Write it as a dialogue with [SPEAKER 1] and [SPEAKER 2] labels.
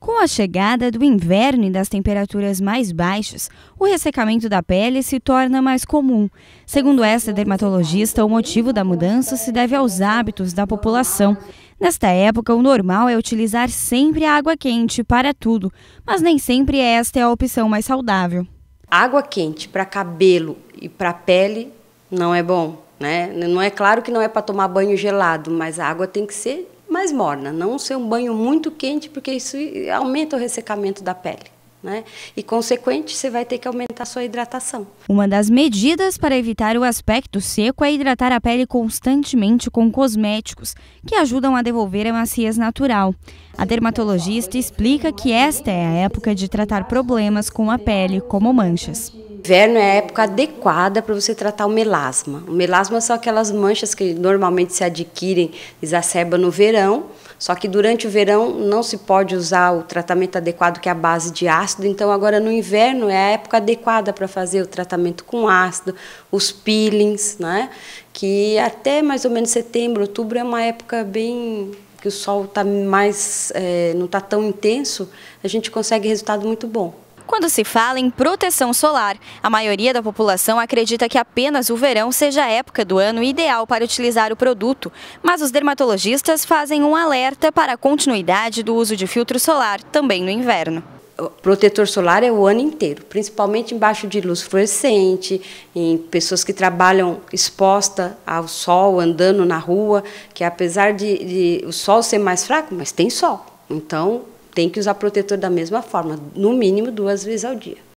[SPEAKER 1] Com a chegada do inverno e das temperaturas mais baixas, o ressecamento da pele se torna mais comum. Segundo esta dermatologista, o motivo da mudança se deve aos hábitos da população. Nesta época, o normal é utilizar sempre água quente para tudo, mas nem sempre esta é a opção mais saudável. Água
[SPEAKER 2] quente para cabelo e para pele não é bom, né? Não é claro que não é para tomar banho gelado, mas a água tem que ser mais morna, não ser um banho muito quente, porque isso aumenta o ressecamento da pele. Né? E, consequente, você vai ter que aumentar a sua hidratação.
[SPEAKER 1] Uma das medidas para evitar o aspecto seco é hidratar a pele constantemente com cosméticos, que ajudam a devolver a maciez natural. A dermatologista explica que esta é a época de tratar problemas com a pele, como manchas
[SPEAKER 2] inverno é a época adequada para você tratar o melasma. O melasma são aquelas manchas que normalmente se adquirem, exacerba no verão, só que durante o verão não se pode usar o tratamento adequado, que é a base de ácido. Então, agora no inverno é a época adequada para fazer o tratamento com ácido, os peelings, né? Que até mais ou menos setembro, outubro é uma época bem que o sol tá mais, é, não está
[SPEAKER 1] tão intenso, a gente consegue resultado muito bom. Quando se fala em proteção solar, a maioria da população acredita que apenas o verão seja a época do ano ideal para utilizar o produto, mas os dermatologistas fazem um alerta para a continuidade do uso de filtro solar também no inverno. O
[SPEAKER 2] protetor solar é o ano inteiro,
[SPEAKER 1] principalmente embaixo de
[SPEAKER 2] luz fluorescente, em pessoas que trabalham exposta ao sol, andando na rua, que apesar de, de o sol ser mais fraco, mas tem sol. Então, tem que usar protetor da mesma forma, no mínimo duas vezes ao dia.